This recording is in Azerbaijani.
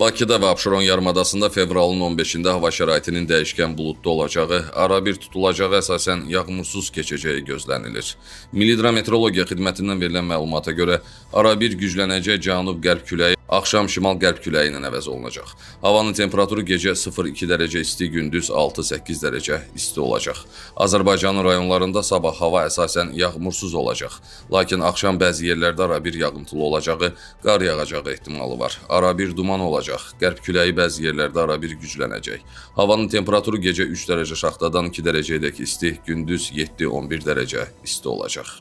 Bakıda və Abşeron yarımadasında fevralın 15-də hava şəraitinin dəyişkən buludlu olacağı, arabir tutulacağı əsasən yağmursuz keçəcəyi gözlənilir. Milli Hidrometeorologiya xidmətindən verilən məlumata görə arabir güclənəcək cənub-qərb küləyi Axşam şimal-qərb küləyi ilə əvəz olunacaq. Havanın temperaturu gecə 0-2 dərəcə isti, gündüz 6-8 dərəcə isti olacaq. Azərbaycanın rayonlarında sabah hava əsasən yağmursuz olacaq, lakin axşam bəzi yerlərdə arabir yağıntılı olacağı, qar yağacağı ehtimalı var. Arabir duman olacaq. Qərb küləyi bəzi yerlərdə arabir güclənəcək. Havanın temperaturu gecə 3 dərəcə şaxtadan 2 dərəcəyədək isti, gündüz 7-11 dərəcə isti olacaq.